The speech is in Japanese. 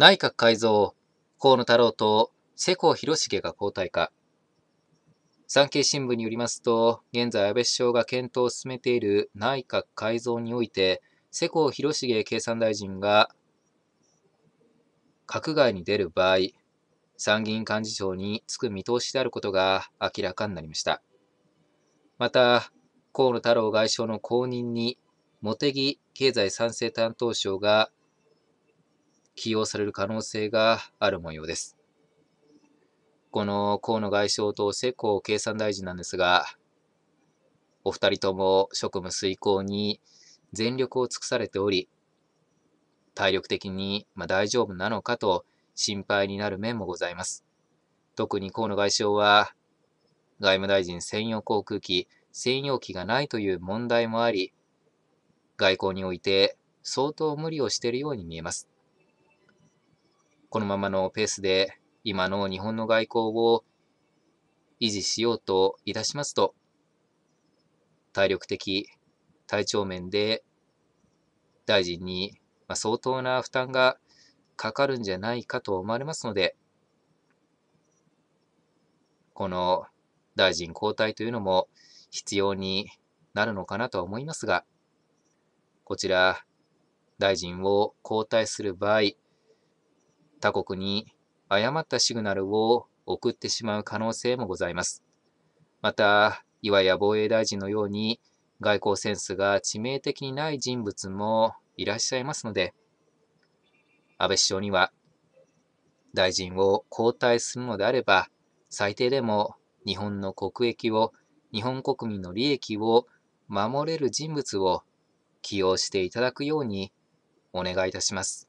内閣改造、河野太郎と世耕弘成が交代か。産経新聞によりますと、現在安倍首相が検討を進めている内閣改造において、世耕弘成経産大臣が閣外に出る場合、参議院幹事長に就く見通しであることが明らかになりました。また、河野太郎外相の後任に、茂木経済賛成担当省が起用される可能性がある模様です。この河野外相と世耕経産大臣なんですが、お二人とも職務遂行に全力を尽くされており、体力的に大丈夫なのかと心配になる面もございます。特に河野外相は、外務大臣専用航空機、専用機がないという問題もあり、外交において相当無理をしているように見えます。このままのペースで今の日本の外交を維持しようといたしますと、体力的、体調面で大臣に相当な負担がかかるんじゃないかと思われますので、この大臣交代というのも必要になるのかなとは思いますが、こちら、大臣を交代する場合、他国に誤ったシグナルを送ってしまう可能性もございます。また、岩屋防衛大臣のように外交センスが致命的にない人物もいらっしゃいますので、安倍首相には大臣を交代するのであれば、最低でも日本の国益を、日本国民の利益を守れる人物を起用していただくようにお願いいたします。